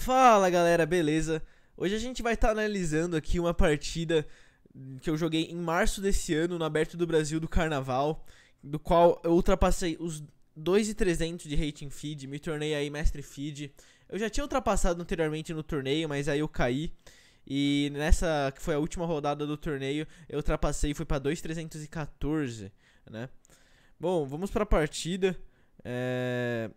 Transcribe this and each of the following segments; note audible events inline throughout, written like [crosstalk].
Fala galera, beleza? Hoje a gente vai estar tá analisando aqui uma partida que eu joguei em março desse ano no Aberto do Brasil do Carnaval, do qual eu ultrapassei os 2.300 de rating feed, me tornei aí mestre feed. Eu já tinha ultrapassado anteriormente no torneio, mas aí eu caí. E nessa que foi a última rodada do torneio, eu ultrapassei e fui para 2.314, né? Bom, vamos para a partida. É...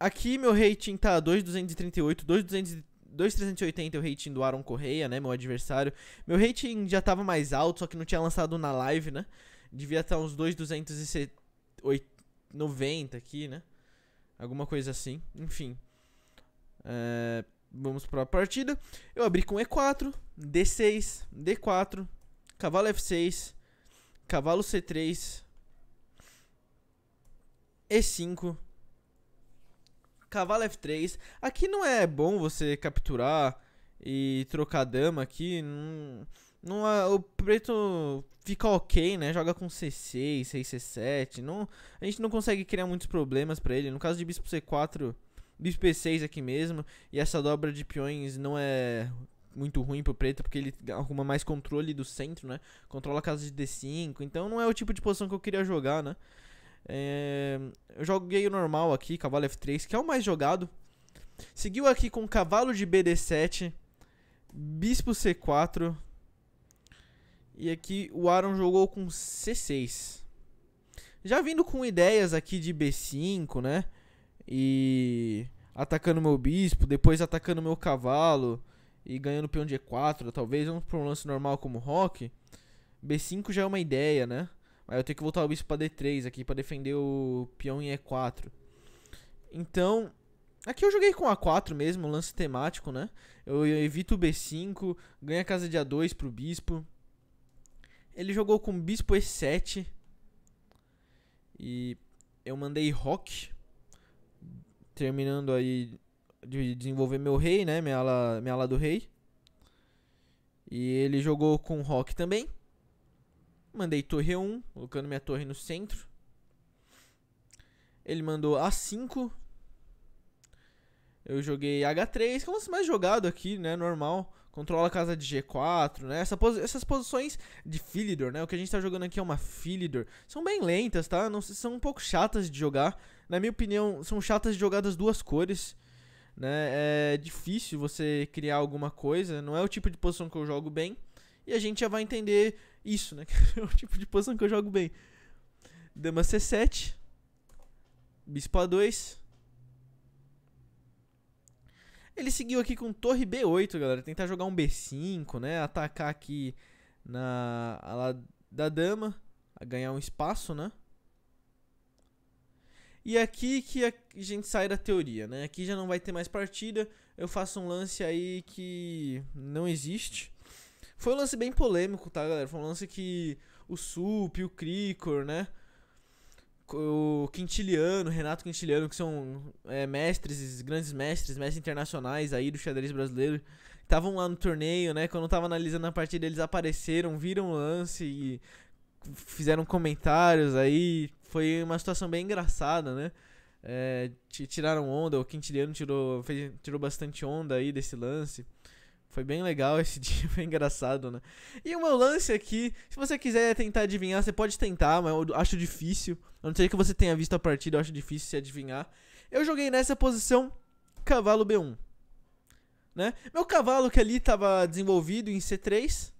Aqui meu rating tá 2,238, 2,380 é o rating do Aaron Correia, né? Meu adversário. Meu rating já tava mais alto, só que não tinha lançado na live, né? Devia estar tá uns 2,290 aqui, né? Alguma coisa assim. Enfim. É, vamos para a partida. Eu abri com E4, D6, D4, cavalo F6, cavalo C3, E5 cavalo F3. Aqui não é bom você capturar e trocar dama aqui. Não, não é, o preto fica ok, né? Joga com C6, 6, C7. Não, a gente não consegue criar muitos problemas para ele. No caso de bispo C4, bispo e 6 aqui mesmo. E essa dobra de peões não é muito ruim pro preto, porque ele arruma mais controle do centro, né? Controla a casa de D5. Então não é o tipo de posição que eu queria jogar, né? É, eu joguei o normal aqui, cavalo F3, que é o mais jogado. Seguiu aqui com cavalo de BD7, bispo C4. E aqui o Aaron jogou com C6. Já vindo com ideias aqui de B5, né? E atacando meu bispo, depois atacando meu cavalo e ganhando peão de E4, talvez vamos para um lance normal como rock. B5 já é uma ideia, né? Aí eu tenho que voltar o bispo pra D3 aqui pra defender o peão em E4. Então, aqui eu joguei com A4 mesmo, lance temático, né? Eu evito o B5, ganho a casa de A2 pro bispo. Ele jogou com bispo E7. E eu mandei rock. Terminando aí de desenvolver meu rei, né? Minha ala, minha ala do rei. E ele jogou com rock também. Mandei torre 1, colocando minha torre no centro. Ele mandou A5. Eu joguei H3, que é o mais jogado aqui, né? Normal. Controla a casa de G4, né? Essa pos essas posições de Philidor, né? O que a gente tá jogando aqui é uma Philidor. São bem lentas, tá? Não, são um pouco chatas de jogar. Na minha opinião, são chatas de jogar das duas cores. Né? É difícil você criar alguma coisa. Não é o tipo de posição que eu jogo bem e a gente já vai entender isso, né? [laughs] Que é o tipo de posição que eu jogo bem. Dama C7. Bispo A2. Ele seguiu aqui com torre B8, galera. Tentar jogar um B5, né? Atacar aqui na ala da dama. A ganhar um espaço, né? E aqui que a gente sai da teoria, né? Aqui já não vai ter mais partida. Eu faço um lance aí que não existe. Foi um lance bem polêmico, tá, galera? Foi um lance que o Sup, o Cricor, né? O Quintiliano, Renato Quintiliano, que são é, mestres, grandes mestres, mestres internacionais aí do xadrez brasileiro, estavam lá no torneio, né? Quando eu tava analisando a partida, eles apareceram, viram o lance e fizeram comentários aí. Foi uma situação bem engraçada, né? É, tiraram onda, o Quintiliano tirou, fez, tirou bastante onda aí desse lance. Foi bem legal [laughs] esse dia, foi engraçado, né? E o meu lance aqui, se você quiser tentar adivinhar, você pode tentar, mas eu acho difícil. A não ser que você tenha visto a partida, eu acho difícil se adivinhar. Eu joguei nessa posição cavalo B1. Né? Meu cavalo que ali estava desenvolvido em C3,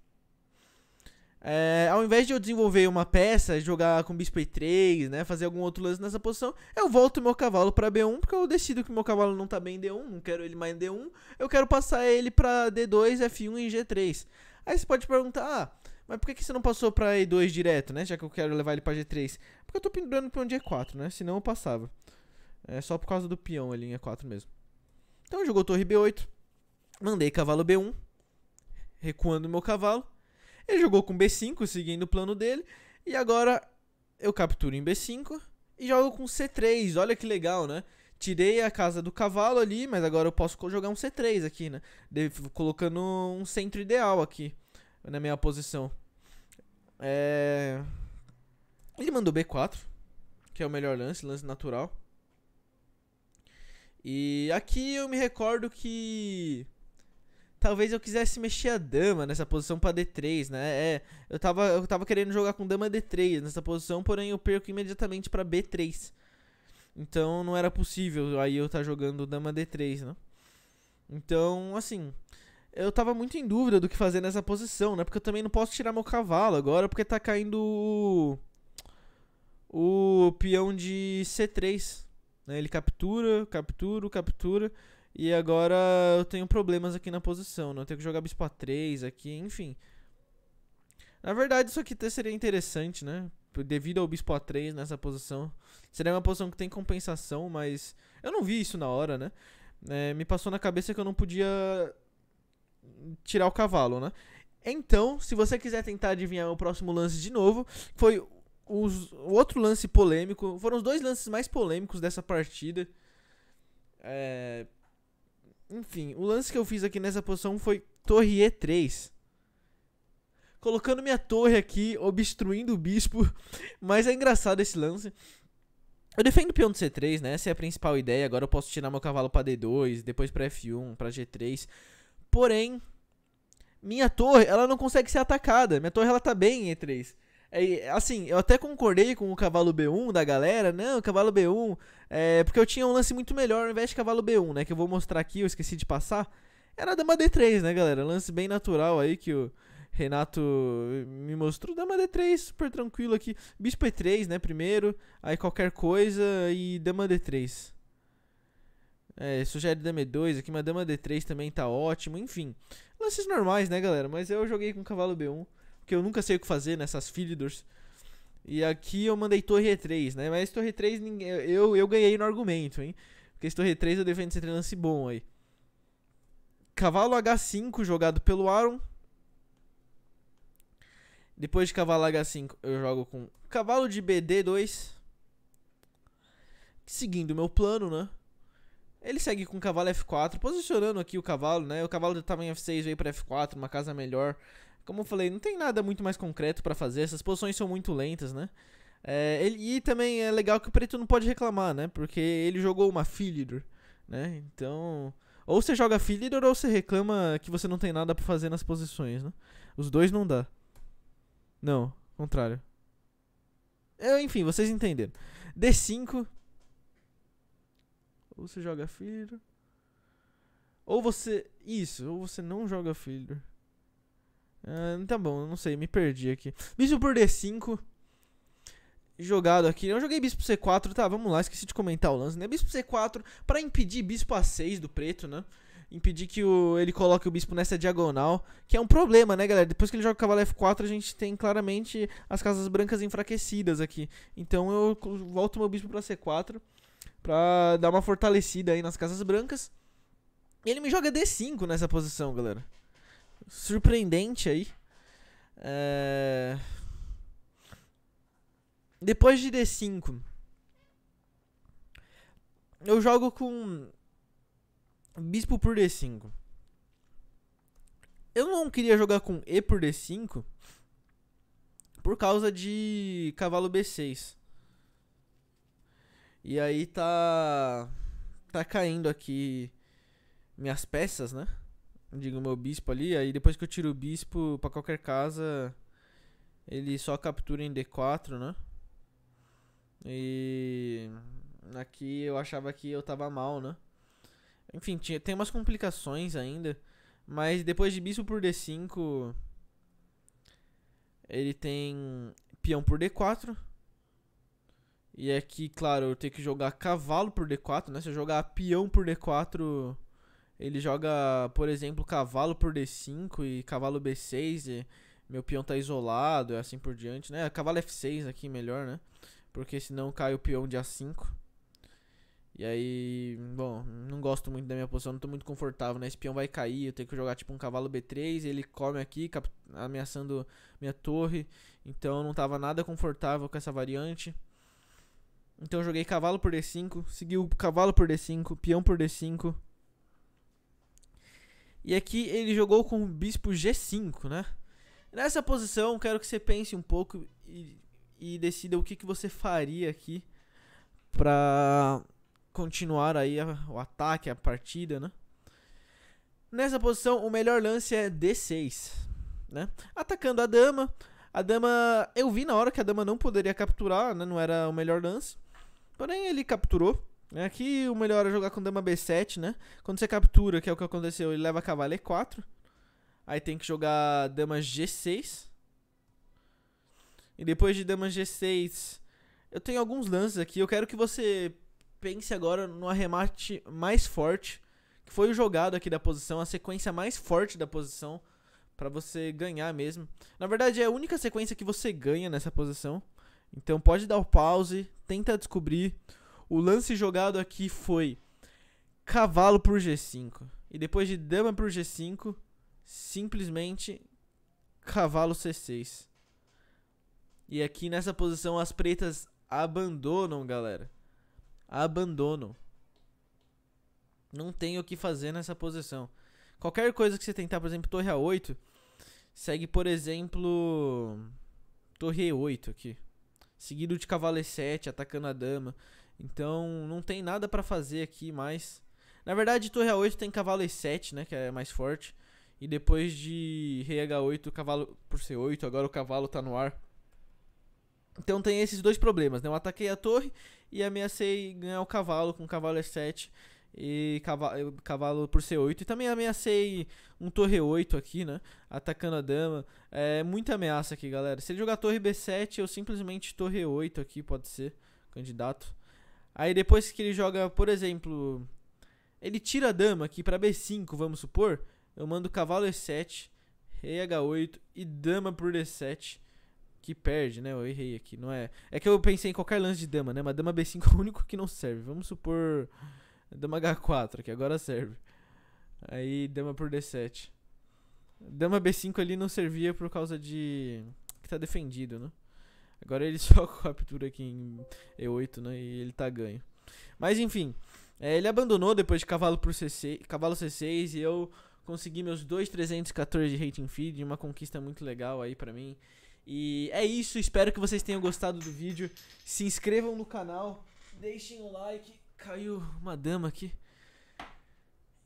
é, ao invés de eu desenvolver uma peça, jogar com bispo e3, né, fazer algum outro lance nessa posição, eu volto meu cavalo para B1, porque eu decido que meu cavalo não tá bem em D1, não quero ele mais em D1, eu quero passar ele para D2, F1 e G3. Aí você pode perguntar, ah, mas por que, que você não passou para E2 direto, né, já que eu quero levar ele para G3? Porque eu tô pendurando para um G4, né, senão eu passava. É só por causa do peão ali em E4 mesmo. Então jogou torre B8, mandei cavalo B1, recuando meu cavalo, ele jogou com B5, seguindo o plano dele. E agora eu capturo em B5 e jogo com C3. Olha que legal, né? Tirei a casa do cavalo ali, mas agora eu posso jogar um C3 aqui, né? De colocando um centro ideal aqui na minha posição. É... Ele mandou B4, que é o melhor lance, lance natural. E aqui eu me recordo que Talvez eu quisesse mexer a dama nessa posição para D3, né? É, eu tava, eu tava querendo jogar com dama D3 nessa posição, porém eu perco imediatamente para B3. Então não era possível aí eu estar tá jogando dama D3, né? Então, assim, eu tava muito em dúvida do que fazer nessa posição, né? Porque eu também não posso tirar meu cavalo agora, porque tá caindo o, o peão de C3, né? Ele captura, captura, captura. E agora eu tenho problemas aqui na posição, não né? tenho que jogar bispo a 3 aqui, enfim. Na verdade, isso aqui até seria interessante, né? Devido ao bispo a3 nessa posição. Seria uma posição que tem compensação, mas eu não vi isso na hora, né? É, me passou na cabeça que eu não podia tirar o cavalo, né? Então, se você quiser tentar adivinhar o próximo lance de novo, foi os, o outro lance polêmico. Foram os dois lances mais polêmicos dessa partida. É, enfim, o lance que eu fiz aqui nessa posição foi torre E3. Colocando minha torre aqui, obstruindo o bispo. [laughs] Mas é engraçado esse lance. Eu defendo o peão de C3, né? Essa é a principal ideia. Agora eu posso tirar meu cavalo para D2, depois para F1, para G3. Porém, minha torre, ela não consegue ser atacada. Minha torre, ela tá bem em E3. É, assim, eu até concordei com o cavalo B1 da galera. Não, cavalo B1. É, porque eu tinha um lance muito melhor ao invés de cavalo B1, né? Que eu vou mostrar aqui, eu esqueci de passar. Era dama D3, né, galera? Lance bem natural aí que o Renato me mostrou. Dama D3, super tranquilo aqui. Bispo E3, né, primeiro. Aí qualquer coisa e dama D3. É, sugere dama E2 aqui, mas dama D3 também tá ótimo. Enfim, lances normais, né, galera? Mas eu joguei com cavalo B1 porque eu nunca sei o que fazer nessas Fielders. E aqui eu mandei Torre e 3, né? Mas Torre e 3 eu, eu ganhei no argumento, hein? Porque esse Torre e 3 eu defendo esse lance bom aí. Cavalo H5 jogado pelo Aron. Depois de cavalo H5 eu jogo com cavalo de BD2. Seguindo o meu plano, né? Ele segue com cavalo F4, posicionando aqui o cavalo, né? O cavalo de tamanho F6 veio pra F4, uma casa melhor. Como eu falei, não tem nada muito mais concreto para fazer, essas posições são muito lentas, né? É, ele, e também é legal que o Preto não pode reclamar, né? Porque ele jogou uma Philidor, né? Então, ou você joga Philidor ou você reclama que você não tem nada para fazer nas posições, né? Os dois não dá. Não, contrário. Eu, é, enfim, vocês entenderam. D5. Ou você joga Philidor. Ou você... Isso, ou você não joga Philidor. Ah, tá bom, não sei, me perdi aqui. Bispo por D5. Jogado aqui. Eu joguei bispo C4, tá, vamos lá, esqueci de comentar o lance, né? Bispo C4 para impedir bispo A6 do preto, né? Impedir que o, ele coloque o bispo nessa diagonal, que é um problema, né, galera? Depois que ele joga o cavalo F4, a gente tem claramente as casas brancas enfraquecidas aqui. Então eu volto meu bispo para C4 para dar uma fortalecida aí nas casas brancas. Ele me joga D5 nessa posição, galera surpreendente aí. É... Depois de D5, eu jogo com Bispo por D5. Eu não queria jogar com E por D5 por causa de cavalo B6. E aí tá tá caindo aqui minhas peças, né? digo, meu bispo ali, aí depois que eu tiro o bispo para qualquer casa, ele só captura em D4, né? E aqui eu achava que eu tava mal, né? Enfim, tinha, tem umas complicações ainda, mas depois de bispo por D5, ele tem peão por D4. E aqui, é claro, eu tenho que jogar cavalo por D4, né? Se eu jogar peão por D4, ele joga, por exemplo, cavalo por D5 e cavalo B6 e meu peão tá isolado e assim por diante, né? Cavalo F6 aqui melhor, né? Porque senão cai o peão de A5. E aí, bom, não gosto muito da minha posição, não tô muito confortável, né? Esse peão vai cair, eu tenho que jogar tipo um cavalo B3, ele come aqui, ameaçando minha torre. Então eu não tava nada confortável com essa variante. Então eu joguei cavalo por D5, segui o cavalo por D5, peão por D5, e aqui ele jogou com o bispo G5, né? Nessa posição, quero que você pense um pouco e, e decida o que, que você faria aqui para continuar aí a, o ataque, a partida, né? Nessa posição, o melhor lance é D6, né? Atacando a dama. A dama, eu vi na hora que a dama não poderia capturar, né? Não era o melhor lance. Porém, ele capturou. Aqui é o melhor é jogar com dama B7, né? Quando você captura, que é o que aconteceu, ele leva cavalo E4. Aí tem que jogar dama G6. E depois de dama G6, eu tenho alguns lances aqui. Eu quero que você pense agora no arremate mais forte, que foi o jogado aqui da posição, a sequência mais forte da posição para você ganhar mesmo. Na verdade, é a única sequência que você ganha nessa posição. Então pode dar o pause, tenta descobrir o lance jogado aqui foi cavalo por G5. E depois de dama por G5, simplesmente cavalo C6. E aqui nessa posição as pretas abandonam, galera. Abandonam. Não tem o que fazer nessa posição. Qualquer coisa que você tentar, por exemplo, torre A8, segue, por exemplo, torre E8 aqui. Seguido de cavalo E7, atacando a dama. Então, não tem nada para fazer aqui mais. Na verdade, torre A8 tem cavalo E7, né, que é mais forte. E depois de rei H8, cavalo por C8, agora o cavalo tá no ar. Então tem esses dois problemas, né? Eu ataquei a torre e ameacei ganhar o cavalo com cavalo E7 e cavalo, cavalo por C8. E também ameacei um torre 8 aqui, né? Atacando a dama. É muita ameaça aqui, galera. Se ele jogar torre B7, eu simplesmente torre 8 aqui, pode ser, candidato. Aí depois que ele joga, por exemplo, ele tira a dama aqui para B5, vamos supor, eu mando cavalo E7, rei H8 e dama por D7, que perde, né? Eu errei aqui, não é? É que eu pensei em qualquer lance de dama, né? Mas dama B5 é o único que não serve. Vamos supor dama H4, que agora serve. Aí dama por D7. Dama B5 ali não servia por causa de que tá defendido, né? Agora ele [laughs] só captura aqui em E8, né? E ele tá ganho. Mas enfim, é, ele abandonou depois de cavalo, por C6, cavalo C6 e eu consegui meus 2,314 de rating feed, uma conquista muito legal aí pra mim. E é isso, espero que vocês tenham gostado do vídeo. Se inscrevam no canal, deixem o like. Caiu uma dama aqui.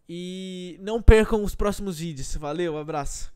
E não percam os próximos vídeos. Valeu, abraço.